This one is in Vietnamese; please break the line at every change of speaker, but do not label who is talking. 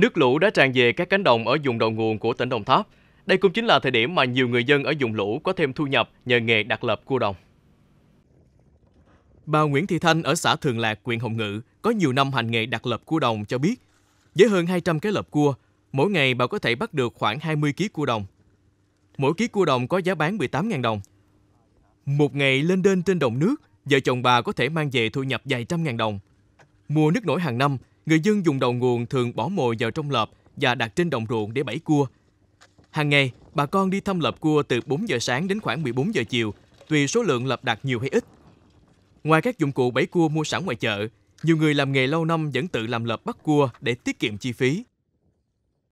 Nước lũ đã tràn về các cánh đồng ở vùng đầu nguồn của tỉnh Đồng Tháp. Đây cũng chính là thời điểm mà nhiều người dân ở vùng lũ có thêm thu nhập nhờ nghề đặt lợp cua đồng. Bà Nguyễn Thị Thanh ở xã Thường Lạc, huyện Hồng Ngự có nhiều năm hành nghề đặt lợp cua đồng cho biết, với hơn 200 cái lợp cua, mỗi ngày bà có thể bắt được khoảng 20 kg cua đồng. Mỗi ký cua đồng có giá bán 18.000 đồng. Một ngày lên đên trên đồng nước, vợ chồng bà có thể mang về thu nhập vài trăm ngàn đồng. Mua nước nổi hàng năm, Người dân dùng đầu nguồn thường bỏ mồi vào trong lợp và đặt trên đồng ruộng để bẫy cua. Hàng ngày, bà con đi thăm lợp cua từ 4 giờ sáng đến khoảng 14 giờ chiều, tùy số lượng lợp đặt nhiều hay ít. Ngoài các dụng cụ bẫy cua mua sẵn ngoài chợ, nhiều người làm nghề lâu năm vẫn tự làm lợp bắt cua để tiết kiệm chi phí.